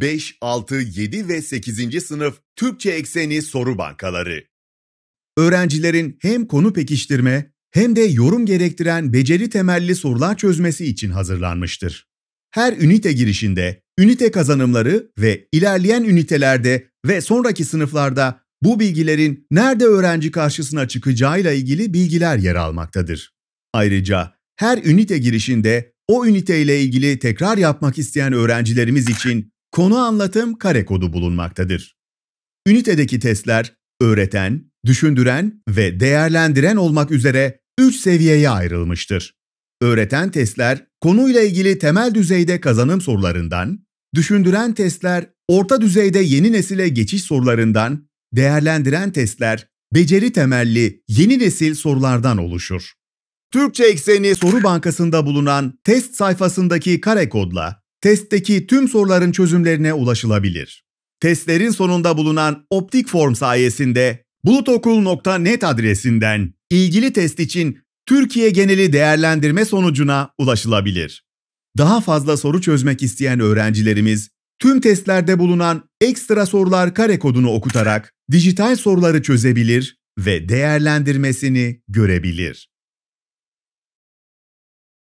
5, 6, 7 ve 8. sınıf Türkçe ekseni soru bankaları. Öğrencilerin hem konu pekiştirme hem de yorum gerektiren beceri temelli sorular çözmesi için hazırlanmıştır. Her ünite girişinde ünite kazanımları ve ilerleyen ünitelerde ve sonraki sınıflarda bu bilgilerin nerede öğrenci karşısına çıkacağıyla ilgili bilgiler yer almaktadır. Ayrıca her ünite girişinde o üniteyle ilgili tekrar yapmak isteyen öğrencilerimiz için konu anlatım kare kodu bulunmaktadır. Ünitedeki testler öğreten, düşündüren ve değerlendiren olmak üzere 3 seviyeye ayrılmıştır. Öğreten testler konuyla ilgili temel düzeyde kazanım sorularından, düşündüren testler orta düzeyde yeni nesile geçiş sorularından, değerlendiren testler beceri temelli yeni nesil sorulardan oluşur. Türkçe ekseni soru bankasında bulunan test sayfasındaki kare kodla Testteki tüm soruların çözümlerine ulaşılabilir. Testlerin sonunda bulunan optik form sayesinde bulutokul.net adresinden ilgili test için Türkiye geneli değerlendirme sonucuna ulaşılabilir. Daha fazla soru çözmek isteyen öğrencilerimiz tüm testlerde bulunan ekstra sorular kare kodunu okutarak dijital soruları çözebilir ve değerlendirmesini görebilir.